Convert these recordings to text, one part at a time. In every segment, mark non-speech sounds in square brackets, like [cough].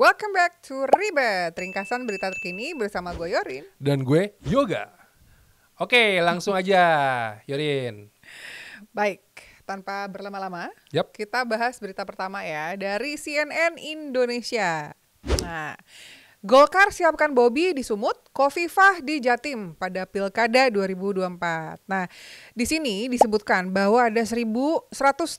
Welcome back to Ribet, ringkasan berita terkini bersama gue Yorin dan gue Yoga. Oke, langsung aja Yorin. Baik, tanpa berlama-lama, yep. kita bahas berita pertama ya dari CNN Indonesia. Nah, Golkar siapkan Bobby di Sumut, Kofifah di Jatim pada Pilkada 2024. Nah, di sini disebutkan bahwa ada 1117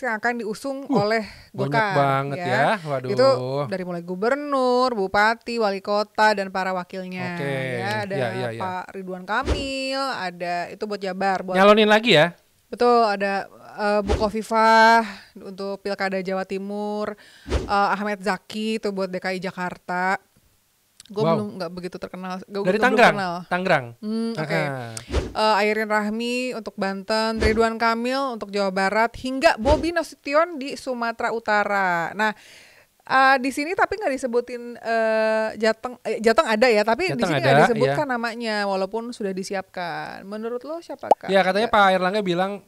yang akan diusung uh, oleh Golkar. Banyak banget ya. ya. Waduh. Itu dari mulai gubernur, bupati, wali kota dan para wakilnya. Okay. Ya, ada ya, ya, ya. Pak Ridwan Kamil, ada itu buat Jabar, buat Nyalonin lagi ya. Betul, ada uh, Bu Kofifah untuk Pilkada Jawa Timur, uh, Ahmed Zaki itu buat DKI Jakarta. Gue wow. belum nggak begitu terkenal. Gua Dari Tangerang. Tangerang. Hmm, Oke. Okay. Uh, eh, Airin Rahmi untuk Banten, Ridwan Kamil untuk Jawa Barat, hingga Bobby Nasution di Sumatera Utara. Nah, uh, di sini tapi nggak disebutin uh, Jateng eh, Jateng ada ya tapi di sini nggak disebutkan iya. namanya walaupun sudah disiapkan menurut lo siapa kak? ya katanya ya. Pak Erlangga bilang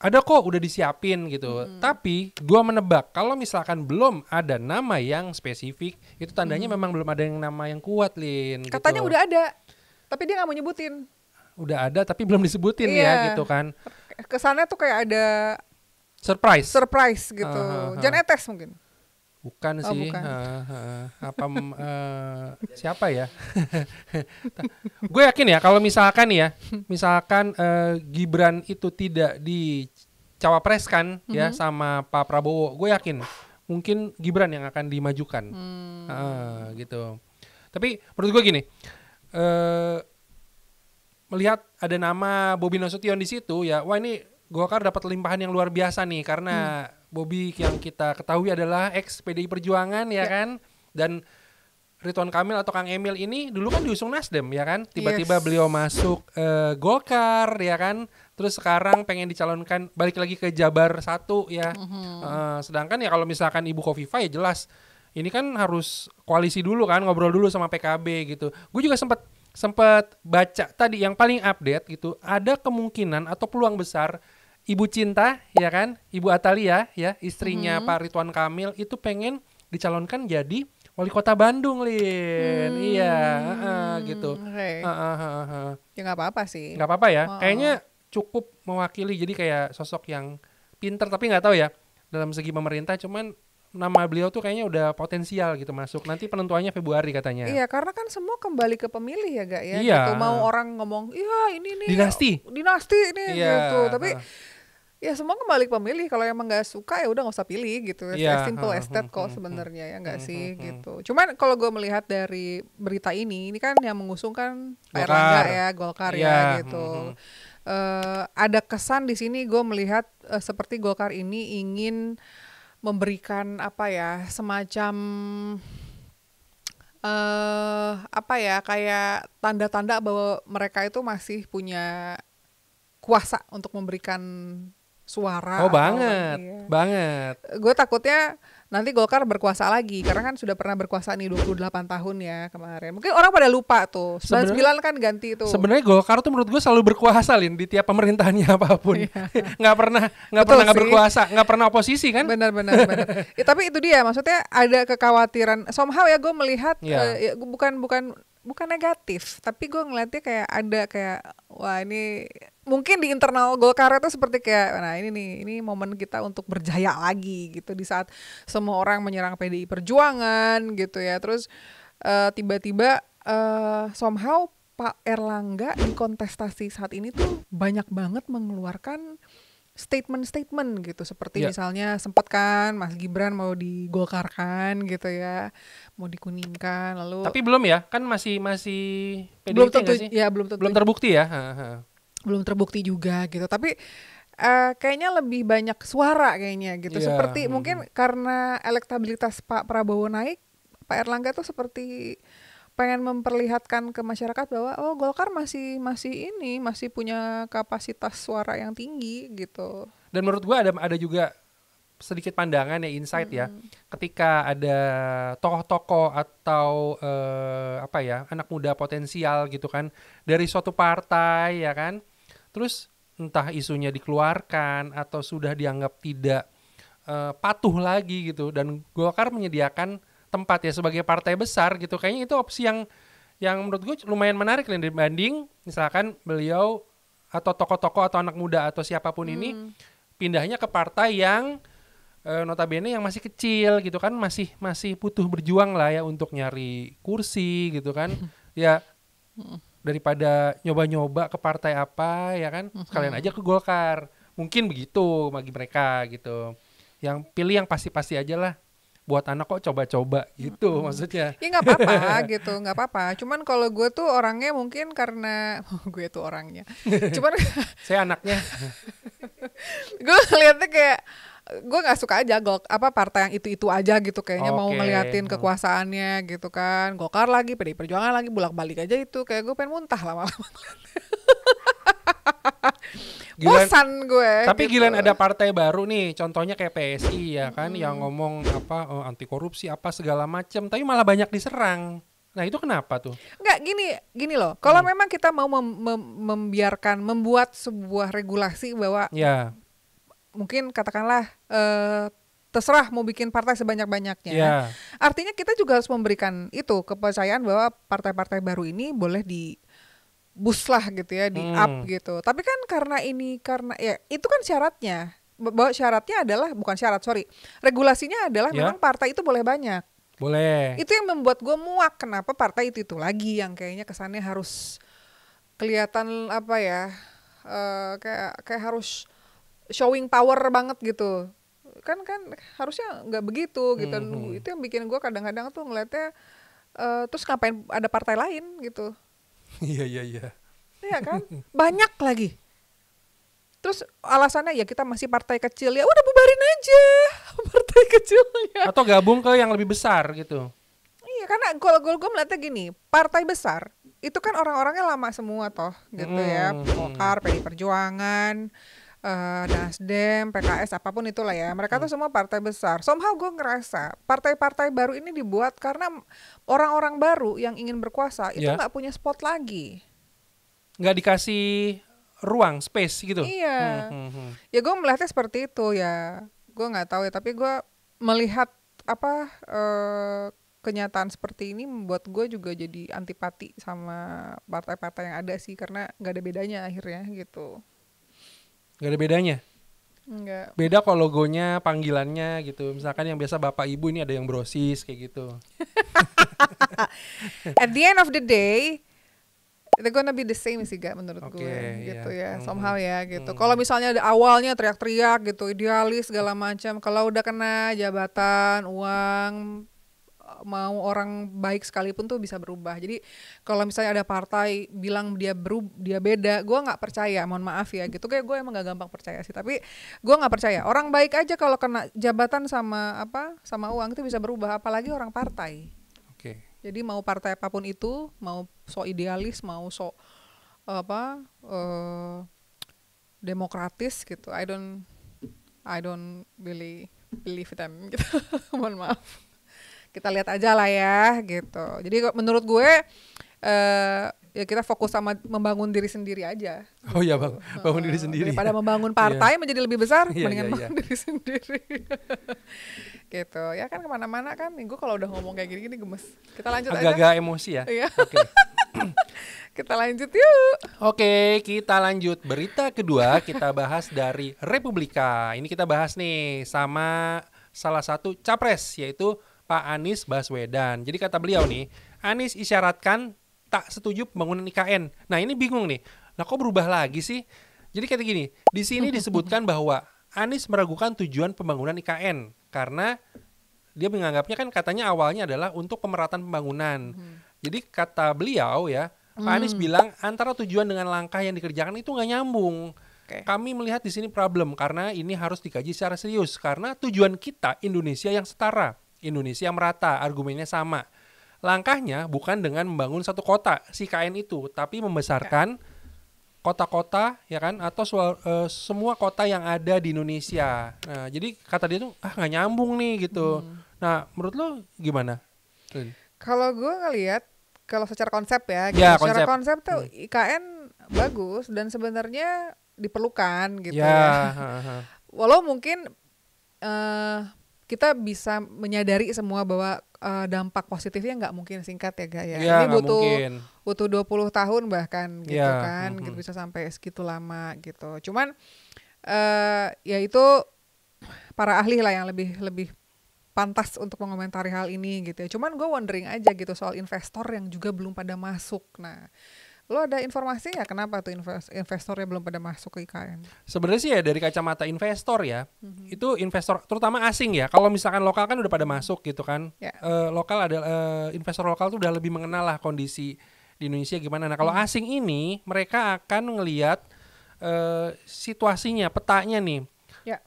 ada kok udah disiapin gitu. Hmm. Tapi gua menebak kalau misalkan belum ada nama yang spesifik, itu tandanya hmm. memang belum ada yang nama yang kuat, Lin. Gitu Katanya gitu. udah ada. Tapi dia nggak mau nyebutin. Udah ada tapi belum disebutin yeah. ya iya. gitu kan. Kesannya tuh kayak ada surprise. Surprise gitu. Uh, -huh. Jangan Etes mungkin. Bukan oh, sih. Bukan. Uh, uh, [laughs] apa uh, siapa ya? [laughs] gue yakin ya kalau misalkan ya, misalkan uh, Gibran itu tidak di cawapreskan mm -hmm. ya mhm. sama Pak Prabowo, gue yakin mungkin Gibran yang akan dimajukan. Hmm. Uh, gitu. Tapi menurut gue gini, uh, melihat ada nama Bobi Nasution di situ ya, wah ini Golkar dapat limpahan yang luar biasa nih karena hmm Bobby yang kita ketahui adalah ex PDI Perjuangan ya, ya. kan dan Ridwan Kamil atau Kang Emil ini dulu kan diusung Nasdem ya kan tiba-tiba yes. beliau masuk uh, Golkar ya kan terus sekarang pengen dicalonkan balik lagi ke Jabar satu ya mm-hmm. uh, sedangkan ya kalau misalkan Ibu Kofifa ya jelas ini kan harus koalisi dulu kan ngobrol dulu sama PKB gitu gue juga sempat sempat baca tadi yang paling update gitu ada kemungkinan atau peluang besar Ibu Cinta ya kan, Ibu Atalia ya, istrinya hmm. Pak Ridwan Kamil itu pengen dicalonkan jadi wali kota Bandung, Lin. Hmm. Iya, uh, gitu. Okay. Uh, uh, uh, uh. Ya nggak apa-apa sih. Nggak apa-apa ya. oh. Kayaknya cukup mewakili jadi kayak sosok yang pinter tapi nggak tahu ya dalam segi pemerintah cuman nama beliau tuh kayaknya udah potensial gitu masuk. Nanti penentuannya Februari katanya. Iya, karena kan semua kembali ke pemilih ya, Gak ya. Iya. Gitu. Mau orang ngomong, "Iya, ini nih dinasti." Dinasti ini iya. gitu. Tapi uh. Ya semua kembali ke pemilih kalau emang nggak suka ya udah nggak usah pilih gitu. Yeah. Simple as kok sebenarnya ya nggak sih gitu. Cuman kalau gue melihat dari berita ini, ini kan yang mengusung kan Pak Erlangga ya, Golkar ya iya. gitu. Uh, ada kesan di sini gue melihat uh, seperti Golkar ini ingin memberikan apa ya semacam uh, apa ya kayak tanda-tanda bahwa mereka itu masih punya kuasa untuk memberikan suara. Oh banget, iya. banget. Gue takutnya nanti Golkar berkuasa lagi karena kan sudah pernah berkuasa nih 28 tahun ya kemarin. Mungkin orang pada lupa tuh. 99 kan ganti tuh. Sebenarnya Golkar tuh menurut gue selalu berkuasa Lin di tiap pemerintahannya [laughs] apapun. Gak pernah gak pernah nggak berkuasa, nggak pernah oposisi kan? Benar benar benar. [laughs] ya, tapi itu dia maksudnya ada kekhawatiran somehow ya gue melihat yeah. Iya. Ya uh, bukan bukan bukan negatif, tapi gue ngeliatnya kayak ada kayak wah ini mungkin di internal Golkar itu seperti kayak nah ini nih ini momen kita untuk berjaya lagi gitu di saat semua orang menyerang PDI Perjuangan gitu ya terus eh, tiba-tiba uh, somehow Pak Erlangga di kontestasi saat ini tuh banyak banget mengeluarkan statement-statement gitu seperti yeah. misalnya sempat kan Mas Gibran mau digolkarkan gitu ya mau dikuningkan lalu tapi belum ya kan masih masih PDIP belum tentu sih? ya belum tentu belum ya. terbukti ya ha, ha belum terbukti juga gitu tapi uh, kayaknya lebih banyak suara kayaknya gitu yeah. seperti hmm. mungkin karena elektabilitas Pak Prabowo naik Pak Erlangga tuh seperti pengen memperlihatkan ke masyarakat bahwa oh Golkar masih masih ini masih punya kapasitas suara yang tinggi gitu. Dan menurut gua ada ada juga sedikit pandangan ya insight ya. -hmm. ya ketika ada tokoh-tokoh atau eh, apa ya anak muda potensial gitu kan dari suatu partai ya kan terus entah isunya dikeluarkan atau sudah dianggap tidak uh, patuh lagi gitu dan Golkar menyediakan tempat ya sebagai partai besar gitu kayaknya itu opsi yang yang menurut gue lumayan menarik nih dibanding misalkan beliau atau tokoh-tokoh atau anak muda atau siapapun hmm. ini pindahnya ke partai yang uh, notabene yang masih kecil gitu kan masih masih butuh berjuang lah ya untuk nyari kursi gitu kan [laughs] ya hmm daripada nyoba-nyoba ke partai apa ya kan mm sekalian aja ke Golkar mungkin begitu bagi mereka gitu yang pilih yang pasti-pasti aja lah buat anak kok coba-coba gitu hmm. maksudnya. Ya nggak apa-apa [laughs] gitu, nggak apa-apa. Cuman kalau gue tuh orangnya mungkin karena [laughs] oh, gue tuh orangnya. [laughs] Cuman saya anaknya. gue lihatnya kayak gue nggak suka aja gol apa partai yang itu itu aja gitu kayaknya okay. mau ngeliatin kekuasaannya gitu kan Golkar lagi PDI Perjuangan lagi bulak balik aja itu kayak gue pengen muntah lama-lama [laughs] bosan gue tapi gitu. Gilan ada partai baru nih contohnya kayak PSI ya kan hmm. yang ngomong apa oh, anti korupsi apa segala macem tapi malah banyak diserang Nah itu kenapa tuh? nggak gini, gini loh. Kalau hmm. memang kita mau mem mem membiarkan membuat sebuah regulasi bahwa ya mungkin katakanlah uh, terserah mau bikin partai sebanyak-banyaknya. Yeah. Artinya kita juga harus memberikan itu kepercayaan bahwa partai-partai baru ini boleh di bus lah gitu ya, di hmm. up gitu. Tapi kan karena ini karena ya itu kan syaratnya bahwa syaratnya adalah bukan syarat sorry regulasinya adalah yeah. memang partai itu boleh banyak. Boleh. Itu yang membuat gue muak kenapa partai itu itu lagi yang kayaknya kesannya harus kelihatan apa ya uh, kayak kayak harus showing power banget gitu kan kan harusnya nggak begitu gitu hmm, hmm. itu yang bikin gue kadang-kadang tuh ngeliatnya uh, terus ngapain ada partai lain gitu iya iya iya iya kan banyak lagi terus alasannya ya kita masih partai kecil ya udah bubarin aja [laughs] partai kecilnya atau gabung ke yang lebih besar gitu iya karena gol-gol gue melihatnya gini partai besar itu kan orang-orangnya lama semua toh gitu ya. hmm. ya hmm. pokar PDI Perjuangan uh, Nasdem, PKS, apapun itulah ya. Mereka tuh hmm. semua partai besar. Somehow gue ngerasa partai-partai baru ini dibuat karena orang-orang baru yang ingin berkuasa itu ya. nggak yeah. punya spot lagi. Nggak dikasih ruang, space gitu. Iya. Hmm, hmm, hmm. Ya gue melihatnya seperti itu ya. Gue nggak tahu ya, tapi gue melihat apa uh, kenyataan seperti ini membuat gue juga jadi antipati sama partai-partai yang ada sih karena nggak ada bedanya akhirnya gitu nggak ada bedanya Enggak. Beda kalau logonya, panggilannya gitu. Misalkan yang biasa bapak ibu ini ada yang brosis kayak gitu. [laughs] At the end of the day, they're gonna be the same sih gak menurut okay, gue iya. gitu ya, ya somehow ya gitu mm. kalau misalnya ada awalnya teriak-teriak gitu idealis segala macam kalau udah kena jabatan uang mau orang baik sekalipun tuh bisa berubah jadi kalau misalnya ada partai bilang dia berub dia beda gue nggak percaya mohon maaf ya gitu kayak gue emang gak gampang percaya sih tapi gue nggak percaya orang baik aja kalau kena jabatan sama apa sama uang itu bisa berubah apalagi orang partai oke okay. jadi mau partai apapun itu mau so idealis mau so apa uh, demokratis gitu I don't I don't really believe them gitu [laughs] mohon maaf kita lihat aja lah ya gitu jadi menurut gue uh, ya kita fokus sama membangun diri sendiri aja. Oh ya bang, bangun diri eh, sendiri. Pada membangun [laughs] iya. partai yeah. menjadi lebih besar, yeah, mendingan yeah, iya. bangun diri sendiri. [laughs] gitu, ya kan kemana-mana kan, minggu kalau udah ngomong kayak gini-gini gemes. Kita lanjut Agak -agak aja. Agak emosi ya. Iya. oke Okay. [laughs] kita lanjut yuk. Oke, kita lanjut berita kedua kita bahas dari Republika. Ini kita bahas nih sama salah satu capres yaitu Pak Anies Baswedan. Jadi kata beliau nih, Anies isyaratkan tak setuju pembangunan IKN. Nah ini bingung nih, nah kok berubah lagi sih? Jadi kayak gini, di sini [laughs] disebutkan bahwa Anies meragukan tujuan pembangunan IKN karena dia menganggapnya kan katanya awalnya adalah untuk pemerataan pembangunan. Hmm. Jadi kata beliau ya, Pak hmm. Anies bilang antara tujuan dengan langkah yang dikerjakan itu nggak nyambung. Okay. Kami melihat di sini problem karena ini harus dikaji secara serius karena tujuan kita Indonesia yang setara. Indonesia merata, argumennya sama. Langkahnya bukan dengan membangun satu kota si KN itu, tapi membesarkan iya. kota-kota ya kan atau uh, semua kota yang ada di Indonesia. Nah, jadi kata dia tuh ah nggak nyambung nih gitu. Hmm. Nah, menurut lo gimana? Kalau gue ngelihat kalau secara konsep ya, gitu, ya secara konsep, konsep tuh hmm. IKN bagus dan sebenarnya diperlukan gitu ya. ya. Walau mungkin uh, kita bisa menyadari semua bahwa uh, dampak positifnya nggak mungkin singkat ya gak ya, ya ini butuh mungkin. butuh 20 tahun bahkan gitu ya, kan mm -hmm. gitu bisa sampai segitu lama gitu cuman uh, ya itu para ahli lah yang lebih lebih pantas untuk mengomentari hal ini gitu ya cuman gue wondering aja gitu soal investor yang juga belum pada masuk nah Lo ada informasi ya kenapa tuh investornya belum pada masuk ke IKN? Sebenarnya sih ya dari kacamata investor ya, mm-hmm. itu investor terutama asing ya. Kalau misalkan lokal kan udah pada mm-hmm. masuk gitu kan. Yeah. Ya. Uh, lokal ada uh, investor lokal tuh udah lebih mengenal lah kondisi di Indonesia gimana. Nah kalau mm. asing ini mereka akan ngelihat uh, eh, situasinya, petanya nih. Yeah.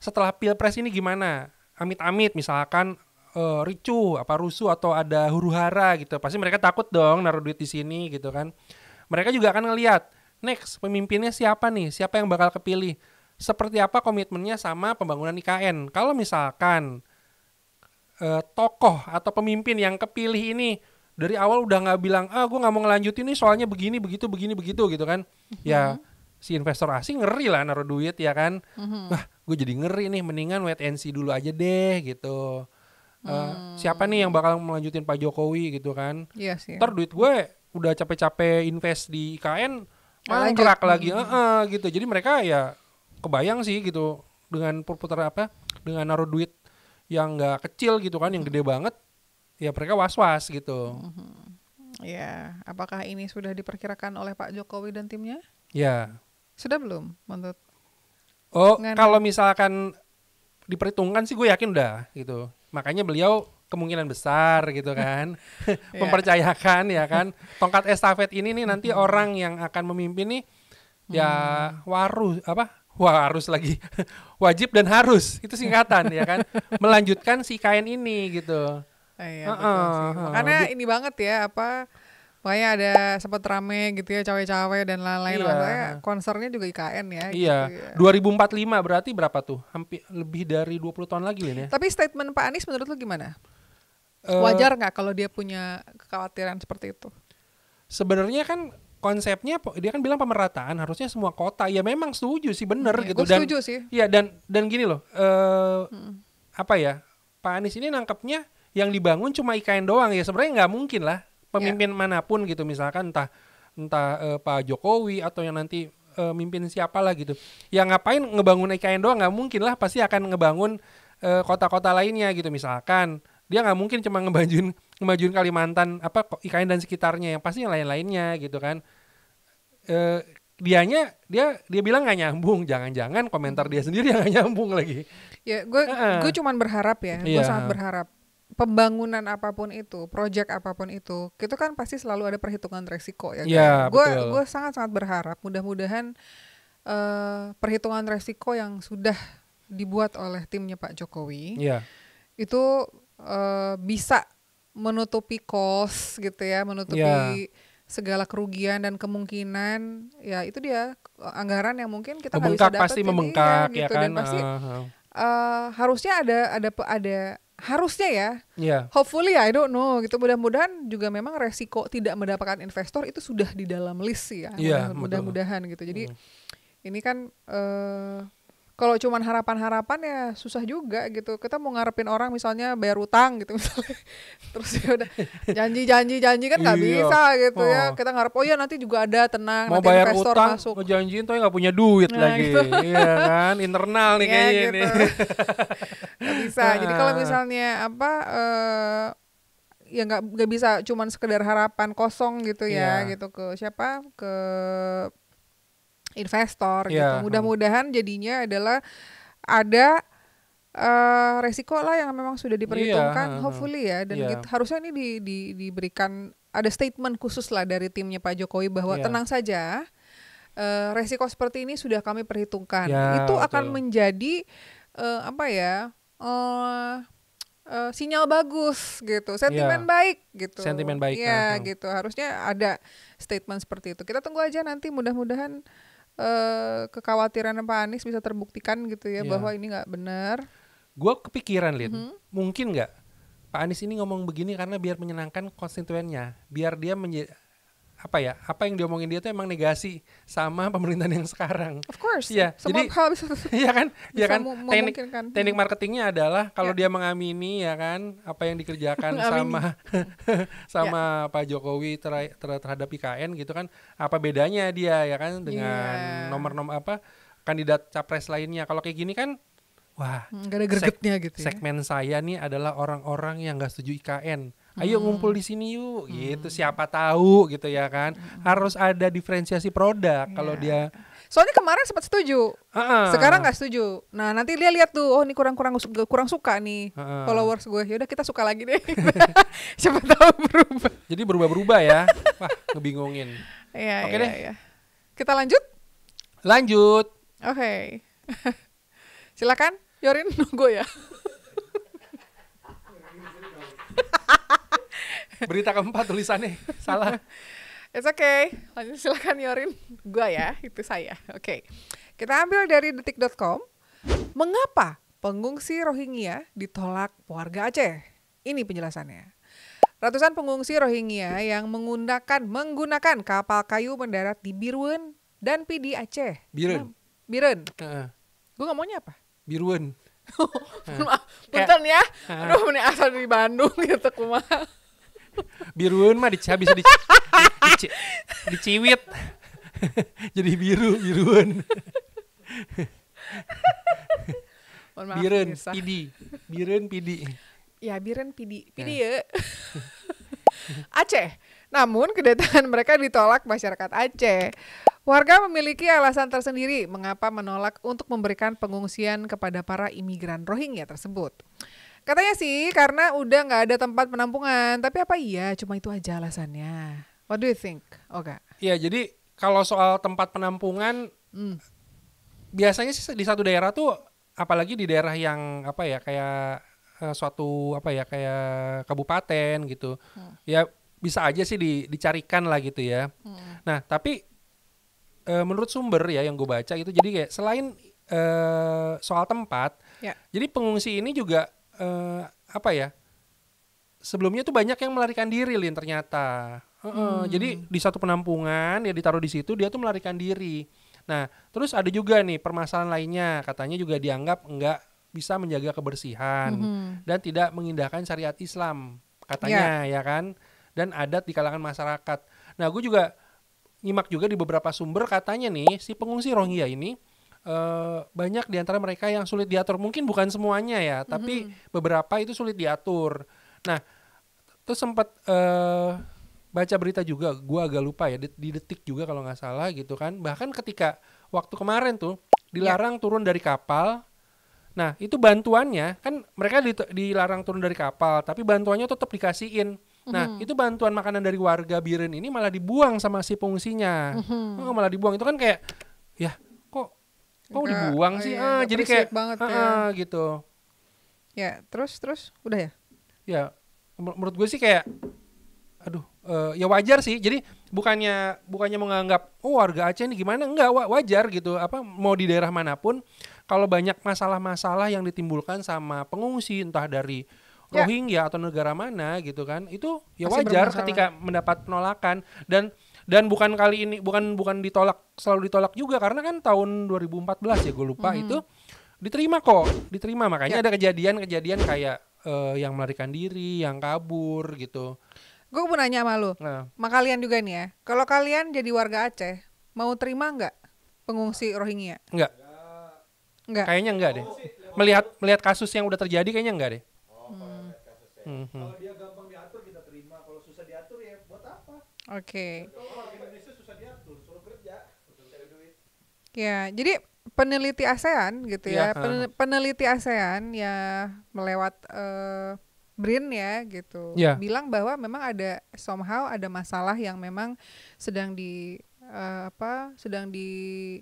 Setelah pilpres ini gimana? Amit-amit misalkan uh, ricuh, apa rusuh atau ada huru-hara gitu. Pasti mereka takut dong naruh duit di sini gitu kan. Mereka juga akan ngelihat next pemimpinnya siapa nih, siapa yang bakal kepilih. Seperti apa komitmennya sama pembangunan IKN. Kalau misalkan uh, tokoh atau pemimpin yang kepilih ini dari awal udah nggak bilang ah gue nggak mau ngelanjutin ini soalnya begini begitu begini begitu gitu kan mm-hmm. ya mhm. si investor asing ngeri lah naruh duit ya kan mm-hmm. wah gue jadi ngeri nih mendingan wait and see dulu aja deh gitu Uh, hmm. siapa nih yang bakal melanjutin Pak Jokowi gitu kan? Iya sih. Yes. Ntar duit gue udah capek-capek invest di IKN ya malah kerak lagi, uh, uh, gitu. Jadi mereka ya kebayang sih gitu dengan perputar apa? Dengan naruh duit yang nggak kecil gitu kan, yang gede banget, ya mereka was-was gitu. Hmm. Ya, apakah ini sudah diperkirakan oleh Pak Jokowi dan timnya? Ya. Sudah belum menurut? Oh, kalau misalkan diperhitungkan sih gue yakin udah gitu makanya beliau kemungkinan besar gitu kan [laughs] iya. mempercayakan ya kan tongkat estafet ini nih nanti hmm. orang yang akan memimpin nih ya hmm. waru apa wah harus lagi [laughs] wajib dan harus itu singkatan ya kan melanjutkan si kain ini gitu eh, iya, uh -uh. Betul sih. uh -uh. ini banget ya apa Makanya ada sempat rame gitu ya cawe-cawe dan lain-lain. Iya. konsernya juga IKN ya. Iya. Gitu ya. 2045 berarti berapa tuh? Hampir lebih dari 20 tahun lagi Lin ya. Tapi statement Pak Anies menurut lu gimana? Uh, Wajar nggak kalau dia punya kekhawatiran seperti itu? Sebenarnya kan konsepnya dia kan bilang pemerataan harusnya semua kota ya memang setuju sih bener hmm, gitu gue dan sih. ya dan dan gini loh uh, hmm. apa ya Pak Anies ini nangkepnya yang dibangun cuma IKN doang ya sebenarnya nggak mungkin lah pemimpin yeah. manapun gitu misalkan entah entah uh, Pak Jokowi atau yang nanti uh, mimpin siapa lah gitu. Ya ngapain ngebangun IKN e doang nggak mungkin lah pasti akan ngebangun uh, kota-kota lainnya gitu misalkan dia nggak mungkin cuma ngebajuin ngebajuin Kalimantan apa IKN dan sekitarnya yang pasti yang lain-lainnya gitu kan. Uh, dianya dia dia bilang nggak nyambung jangan-jangan komentar hmm. dia sendiri yang nggak nyambung lagi ya gue uh -uh. gue cuman berharap ya yeah. gue iya. sangat berharap pembangunan apapun itu, proyek apapun itu, itu kan pasti selalu ada perhitungan resiko ya. Iya. Kan? Gue gue sangat sangat berharap mudah-mudahan uh, perhitungan resiko yang sudah dibuat oleh timnya Pak Jokowi ya. itu uh, bisa menutupi cost gitu ya, menutupi ya. segala kerugian dan kemungkinan ya itu dia anggaran yang mungkin kita nggak bisa dapat pasti iya, membengkak ya, gitu ya kan? dan pasti uh, uh, harusnya ada ada ada harusnya ya. Yeah. Hopefully I don't know gitu. Mudah-mudahan juga memang resiko tidak mendapatkan investor itu sudah di dalam list sih ya. Yeah, Mudah-mudahan gitu. Jadi mm. ini kan uh, kalau cuman harapan-harapan ya susah juga gitu. Kita mau ngarepin orang misalnya bayar utang gitu misalnya. [laughs] Terus ya udah janji-janji janji kan nggak iya. bisa gitu ya. oh. ya. Kita ngarep oh ya nanti juga ada tenang mau nanti bayar investor utang, masuk. Mau janjiin tuh nggak punya duit nah, lagi. Gitu. [laughs] iya kan internal nih ya, kayaknya ya, gitu. [laughs] nih. gak bisa. Nah. Jadi kalau misalnya apa uh, ya nggak nggak bisa cuman sekedar harapan kosong gitu ya yeah. gitu ke siapa ke investor yeah. gitu. Iya. Mudah-mudahan jadinya adalah ada uh, resiko lah yang memang sudah diperhitungkan yeah. hopefully ya dan yeah. gitu, harusnya ini di, di, diberikan ada statement khusus lah dari timnya Pak Jokowi bahwa yeah. tenang saja uh, resiko seperti ini sudah kami perhitungkan. Yeah, Itu betul. akan menjadi uh, apa ya? Uh, uh, sinyal bagus gitu, sentimen yeah. baik gitu. Sentimen baik. Iya, uh gitu. Harusnya ada statement seperti itu. Kita tunggu aja nanti mudah-mudahan Eh, kekhawatiran Pak Anies bisa terbuktikan gitu ya yeah. bahwa ini nggak benar. Gue kepikiran, Lin, mm-hmm. mungkin nggak Pak Anies ini ngomong begini karena biar menyenangkan konstituennya, biar dia menjadi apa ya apa yang diomongin dia tuh emang negasi sama [laughs] pemerintahan yang sekarang. Of course. Ya, jadi hal bisa, [laughs] ya kan, bisa ya kan teknik teknik hmm. marketingnya adalah kalau yeah. dia mengamini ya kan apa yang dikerjakan [laughs] sama sama yeah. Pak Jokowi ter, ter, terhadap IKN gitu kan apa bedanya dia ya kan dengan yeah. nomor-nomor apa kandidat capres lainnya. Kalau kayak gini kan wah, hmm, Gak ada gregetnya gitu. Ya? Segmen saya nih adalah orang-orang yang nggak setuju IKN ayo hmm. ngumpul di sini yuk hmm. gitu siapa tahu gitu ya kan hmm. harus ada diferensiasi produk kalau iya. dia Soalnya kemarin sempat setuju, uh-uh. sekarang nggak setuju. Nah nanti dia lihat tuh, oh ini kurang-kurang kurang suka nih uh-uh. followers gue. Yaudah kita suka lagi deh. [laughs] Siapa tahu berubah. Jadi berubah-berubah ya. Wah ngebingungin. Iya, Oke okay iya, deh. Iya. Kita lanjut. Lanjut. Oke. Okay. [laughs] Silakan, Yorin [laughs] nunggu ya. Berita keempat tulisannya salah. [laughs] It's okay. Lanjut silakan Yorin. Gua ya, itu saya. Oke. Okay. Kita ambil dari detik.com. Mengapa pengungsi Rohingya ditolak warga Aceh? Ini penjelasannya. Ratusan pengungsi Rohingya yang menggunakan menggunakan kapal kayu mendarat di Biruen dan Pidi Aceh. Biruen. Biruen. Uh. Gue ngomongnya apa? Biruen. [laughs] Maaf, bentar ya. Aduh, asal dari Bandung [laughs] gitu kumaha birun mah dicah bisa dici, diciwit [laughs] jadi biru birun biren pidi biren pidi ya biren pidi ya. pidi ya [laughs] Aceh namun kedatangan mereka ditolak masyarakat Aceh warga memiliki alasan tersendiri mengapa menolak untuk memberikan pengungsian kepada para imigran Rohingya tersebut Katanya sih karena udah nggak ada tempat penampungan, tapi apa iya cuma itu aja alasannya. What do you think, oke Iya, jadi kalau soal tempat penampungan hmm. biasanya sih di satu daerah tuh apalagi di daerah yang apa ya kayak eh, suatu apa ya kayak kabupaten gitu. Hmm. Ya bisa aja sih di, dicarikan lah gitu ya. Hmm. Nah, tapi uh, menurut sumber ya yang gue baca gitu jadi kayak selain uh, soal tempat, ya. jadi pengungsi ini juga uh, apa ya? Sebelumnya tuh banyak yang melarikan diri, Lin ternyata. Uh, Jadi di satu penampungan ya ditaruh di situ dia tuh melarikan diri. Nah, terus ada juga nih permasalahan lainnya, katanya juga dianggap enggak bisa menjaga kebersihan -hmm. dan tidak mengindahkan syariat Islam, katanya yeah. ya kan? Dan adat di kalangan masyarakat. Nah, gue juga nyimak juga di beberapa sumber katanya nih si pengungsi Rohingya ini uh, banyak di antara mereka yang sulit diatur. Mungkin bukan semuanya ya, tapi mm-hmm. beberapa itu sulit diatur. Nah, terus sempat uh, eh, baca berita juga, gue agak lupa ya, di, di detik juga kalau nggak salah gitu kan. Bahkan ketika waktu kemarin tuh dilarang yeah. turun dari kapal. Nah, itu bantuannya kan mereka di, dilarang turun dari kapal, tapi bantuannya tetap dikasihin. Nah, mm -hmm. itu bantuan makanan dari warga birin ini malah dibuang sama si pengungsinya. Mm -hmm. Oh, malah dibuang. Itu kan kayak ya kok dibuang oh sih iya, ah, jadi kayak banget ah, ya. Ah, gitu ya terus terus udah ya ya menurut gue sih kayak aduh uh, ya wajar sih jadi bukannya bukannya menganggap oh warga Aceh ini gimana enggak wajar gitu apa mau di daerah manapun kalau banyak masalah-masalah yang ditimbulkan sama pengungsi entah dari ya. Rohingya atau negara mana gitu kan itu ya Masih wajar ketika mendapat penolakan dan dan bukan kali ini bukan bukan ditolak selalu ditolak juga karena kan tahun 2014 ya gue lupa hmm. itu diterima kok diterima makanya yeah. ada kejadian-kejadian kayak uh, yang melarikan diri yang kabur gitu gue mau nanya sama lu nah. sama kalian juga nih ya kalau kalian jadi warga Aceh mau terima nggak pengungsi Rohingya nggak nggak kayaknya nggak deh melihat melihat kasus yang udah terjadi kayaknya nggak deh hmm. Hmm. Oke. Okay. Ya, jadi peneliti ASEAN gitu iya. ya, ya. peneliti ASEAN ya melewat uh, BRIN ya gitu, ya. bilang bahwa memang ada somehow ada masalah yang memang sedang di uh, apa, sedang di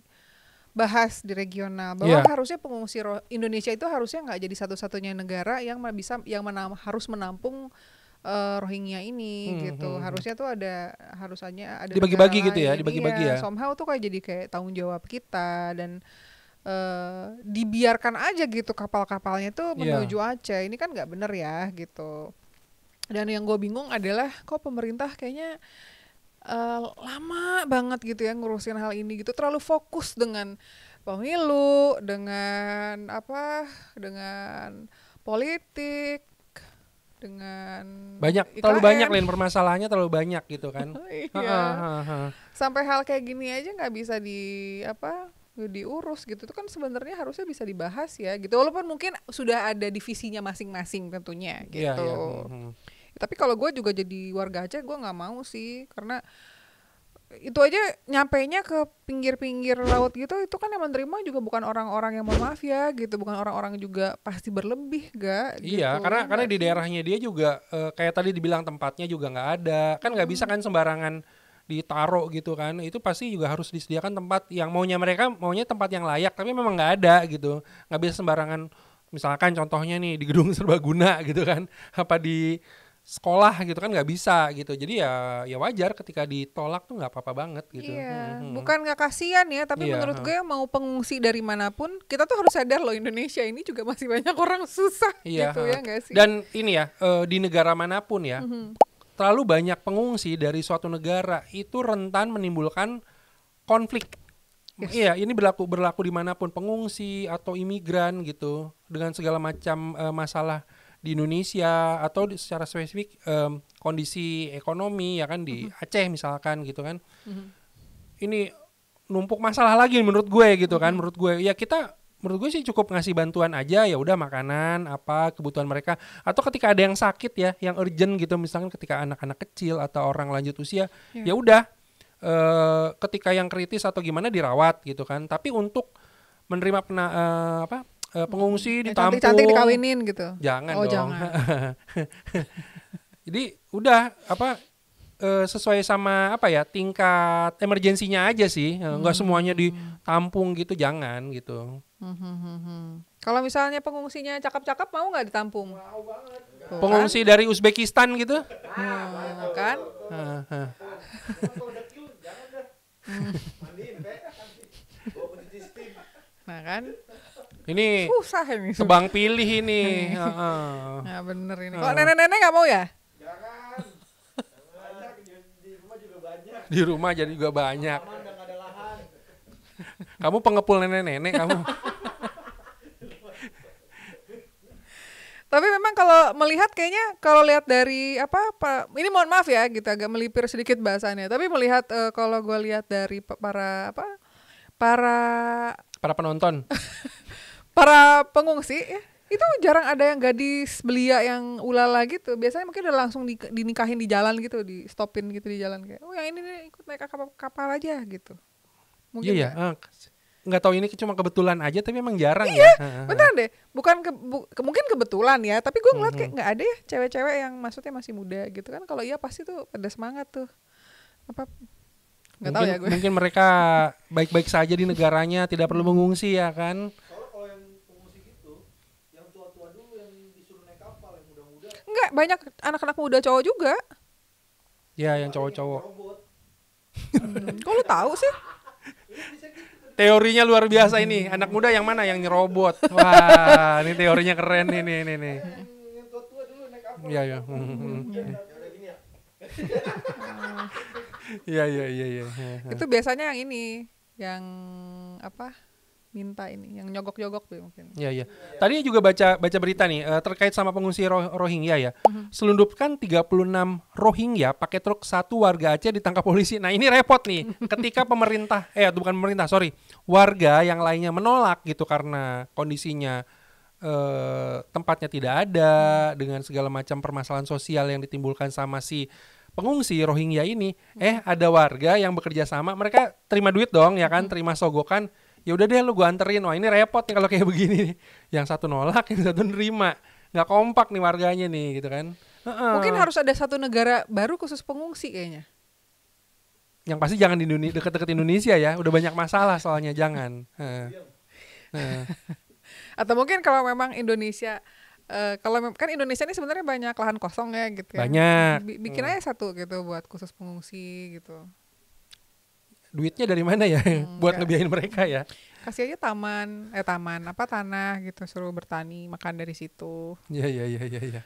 bahas di regional bahwa yeah. harusnya pengungsi Indonesia itu harusnya nggak jadi satu-satunya negara yang bisa yang menam, harus menampung uh, Rohingya ini hmm, gitu. Hmm. hmm. Harusnya tuh ada harusannya ada dibagi-bagi gitu ya, dibagi-bagi iya, ya. Somehow tuh kayak jadi kayak tanggung jawab kita dan uh, dibiarkan aja gitu kapal-kapalnya tuh iya. menuju yeah. Aceh. Ini kan nggak bener ya gitu. Dan yang gue bingung adalah kok pemerintah kayaknya uh, lama banget gitu ya ngurusin hal ini gitu terlalu fokus dengan pemilu dengan apa dengan politik dengan banyak IKN. terlalu banyak lain permasalahannya terlalu banyak gitu kan [laughs] iya. Ha, ha, ha, sampai hal kayak gini aja nggak bisa di apa diurus gitu itu kan sebenarnya harusnya bisa dibahas ya gitu walaupun mungkin sudah ada divisinya masing-masing tentunya iya, iya. gitu yeah. Mm Hmm. tapi kalau gue juga jadi warga aja gue nggak mau sih karena itu aja nyampe nya ke pinggir-pinggir laut gitu itu kan yang menerima juga bukan orang-orang yang mau mafia gitu bukan orang-orang juga pasti berlebih gak iya, gitu. iya karena karena di daerahnya dia juga uh, kayak tadi dibilang tempatnya juga nggak ada kan nggak hmm. bisa kan sembarangan ditaruh gitu kan itu pasti juga harus disediakan tempat yang maunya mereka maunya tempat yang layak tapi memang nggak ada gitu nggak bisa sembarangan misalkan contohnya nih di gedung serbaguna [laughs] gitu kan apa di sekolah gitu kan nggak bisa gitu jadi ya ya wajar ketika ditolak tuh nggak apa-apa banget gitu iya. hmm. hmm, hmm. bukan nggak kasihan ya tapi iya, menurut gue mau pengungsi dari manapun kita tuh harus sadar loh Indonesia ini juga masih banyak orang susah iya, gitu ya gak sih dan ini ya eh, di negara manapun ya mm -hmm. terlalu banyak pengungsi dari suatu negara itu rentan menimbulkan konflik Yes. Iya, ini berlaku berlaku dimanapun pengungsi atau imigran gitu dengan segala macam uh, masalah di Indonesia atau di, secara spesifik um, kondisi ekonomi ya kan di mhm. Aceh misalkan gitu kan mhm. ini numpuk masalah lagi menurut gue gitu kan mhm. menurut gue ya kita menurut gue sih cukup ngasih bantuan aja ya udah makanan apa kebutuhan mereka atau ketika ada yang sakit ya yang urgent gitu misalkan ketika anak-anak kecil atau orang lanjut usia iya. ya udah e, ketika yang kritis atau gimana dirawat gitu kan tapi untuk menerima pena, e, apa uh, pengungsi ya, ditampung cantik, cantik dikawinin gitu jangan oh, dong jangan. [laughs] jadi udah apa uh, sesuai sama apa ya tingkat emergensinya aja sih eh, hmm. nggak semuanya ditampung gitu jangan gitu hmm, hmm, hmm, hmm. kalau misalnya pengungsinya cakep-cakep mau nggak ditampung mau banget Tuh, kan. pengungsi kan? dari Uzbekistan gitu hmm, ya kan [laughs] nah kan ini susah ini. Tebang pilih ini. [laughs] Iya. Heeh. nah, bener ini. Kok nenek-nenek nggak mau ya? di rumah jadi juga banyak. kamu pengepul nenek-nenek kamu. Tapi memang kalau melihat kayaknya kalau lihat dari apa, apa ini mohon maaf ya gitu agak melipir sedikit bahasanya. Tapi melihat uh, kalau gue lihat dari para apa para para penonton [laughs] para pengungsi ya, itu jarang ada yang gadis belia yang ulala gitu. Biasanya mungkin udah langsung di, dinikahin di jalan gitu, di stopin gitu di jalan kayak, "Oh, yang ini nih ikut naik kapal, kapal aja" gitu. Mungkin Iya, ya. uh, nggak tahu ini cuma kebetulan aja tapi emang jarang ya. iya, ya. bener deh. Bukan ke, bu, ke, mungkin kebetulan ya, tapi gue ngeliat kayak nggak ada ya cewek-cewek yang maksudnya masih muda gitu kan. Kalau iya pasti tuh pada semangat tuh. Apa nggak tahu ya gue. Mungkin mereka baik-baik saja di negaranya, tidak perlu mengungsi ya kan. banyak anak-anak muda cowok juga. Ya, yang cowok-cowok. hmm, kok lu tahu sih? Teorinya luar biasa ini. Anak muda yang mana yang nyerobot? [laughs] Wah, ini teorinya keren ini ini ini. Iya, ya. Iya, iya, iya, iya. Itu biasanya yang ini, yang apa? minta ini yang nyogok-nyogok mungkin. Iya iya. Tadi juga baca baca berita nih uh, terkait sama pengungsi Roh Rohingya ya. Mm-hmm. Selundupkan 36 Rohingya pakai truk satu warga Aceh ditangkap polisi. Nah, ini repot nih [laughs] ketika pemerintah eh bukan pemerintah, sorry. Warga yang lainnya menolak gitu karena kondisinya eh, tempatnya tidak ada mm-hmm. dengan segala macam permasalahan sosial yang ditimbulkan sama si pengungsi Rohingya ini. Mhm. Eh, ada warga yang bekerja sama, mereka terima duit dong ya kan, mhm. terima sogokan ya udah deh lu gue anterin wah ini repot nih kalau kayak begini nih yang satu nolak [laughs] yang satu nerima nggak kompak nih warganya nih gitu kan uh-uh. mungkin harus ada satu negara baru khusus pengungsi kayaknya yang pasti jangan di Indonesia deket-deket Indonesia ya udah banyak masalah soalnya jangan uh. Uh. [laughs] atau mungkin kalau memang Indonesia Uh, kalau kan Indonesia ini sebenarnya banyak lahan kosong ya gitu ya. Banyak. ya. bikin aja satu gitu buat khusus pengungsi gitu duitnya dari mana ya hmm, [laughs] buat ngebiayain mereka ya kasih aja taman eh taman apa tanah gitu suruh bertani makan dari situ ya ya ya ya ya.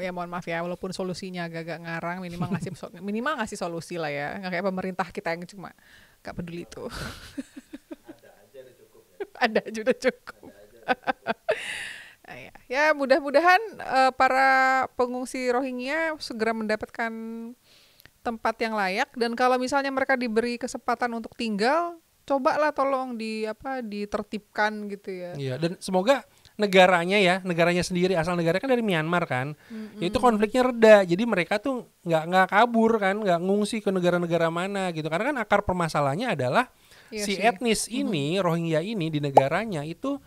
ya mohon maaf ya walaupun solusinya agak-agak ngarang minimal ngasih [laughs] minimal ngasih solusi lah ya nggak kayak pemerintah kita yang cuma gak peduli itu [laughs] ada aja udah cukup cukup, ah, iya. ya mudah-mudahan uh, para pengungsi Rohingya segera mendapatkan tempat yang layak dan kalau misalnya mereka diberi kesempatan untuk tinggal cobalah tolong di apa ditertibkan gitu ya. Iya dan semoga negaranya ya negaranya sendiri asal negaranya kan dari Myanmar kan mm-hmm. itu konfliknya reda jadi mereka tuh nggak nggak kabur kan nggak ngungsi ke negara-negara mana gitu karena kan akar permasalahannya adalah iya si sih. etnis mm-hmm. ini Rohingya ini di negaranya itu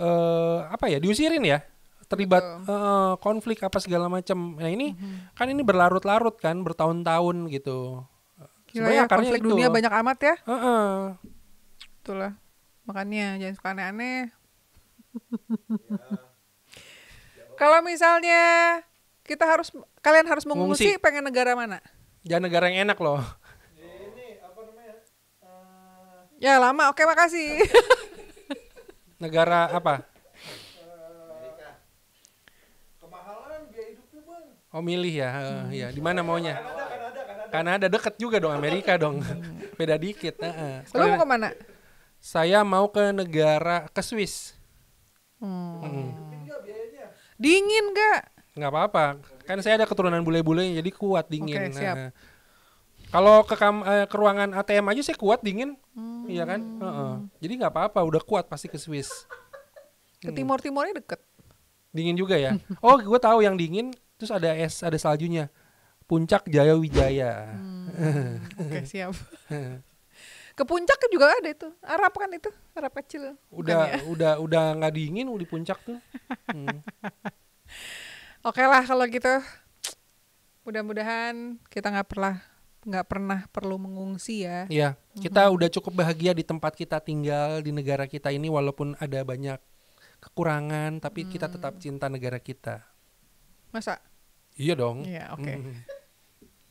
eh, apa ya diusirin ya terlibat uh, konflik apa segala macam. Nah ini mm-hmm. kan ini berlarut-larut kan bertahun-tahun gitu. Gila Sebenarnya ya, konflik itu. dunia banyak amat ya. Uh-uh. Itulah makanya jangan suka aneh-aneh. ya. Kalau misalnya kita harus kalian harus mengungsi Mungsi. pengen negara mana? Jangan negara yang enak loh. Eh, ya lama, oke makasih. [laughs] negara apa? Oh milih ya, hmm. ya. Di mana maunya? Karena ada deket juga dong Amerika dong, [laughs] beda dikit. Nah, uh. Lu mau kemana? Saya mau ke negara ke Swiss. Hmm. Hmm. Dingin gak? Nggak apa-apa. Kan saya ada keturunan bule-bule jadi kuat dingin. Okay, Nah, kalau ke kam eh, ke ruangan ATM aja sih kuat dingin, hmm. iya kan? Uh -uh. Jadi nggak apa-apa, udah kuat pasti ke Swiss. Ke hmm. timur timurnya deket. Dingin juga ya. Oh, gue tahu yang dingin terus ada es ada saljunya puncak Jaya Wijaya hmm, oke okay, [laughs] siap ke puncak juga ada itu Arab kan itu Arab kecil udah ya? [laughs] udah udah nggak dingin di puncak tuh hmm. oke okay lah kalau gitu mudah-mudahan kita nggak pernah nggak pernah perlu mengungsi ya. Iya, kita mm -hmm. udah cukup bahagia di tempat kita tinggal di negara kita ini walaupun ada banyak kekurangan tapi hmm. kita mm. tetap cinta negara kita. Masa? Iya dong. Iya, oke. Okay. Mm.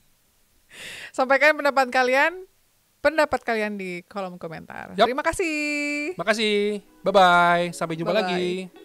[laughs] Sampaikan pendapat kalian, pendapat kalian di kolom komentar. Yep. Terima kasih. Makasih. Bye bye. Sampai jumpa bye -bye. lagi.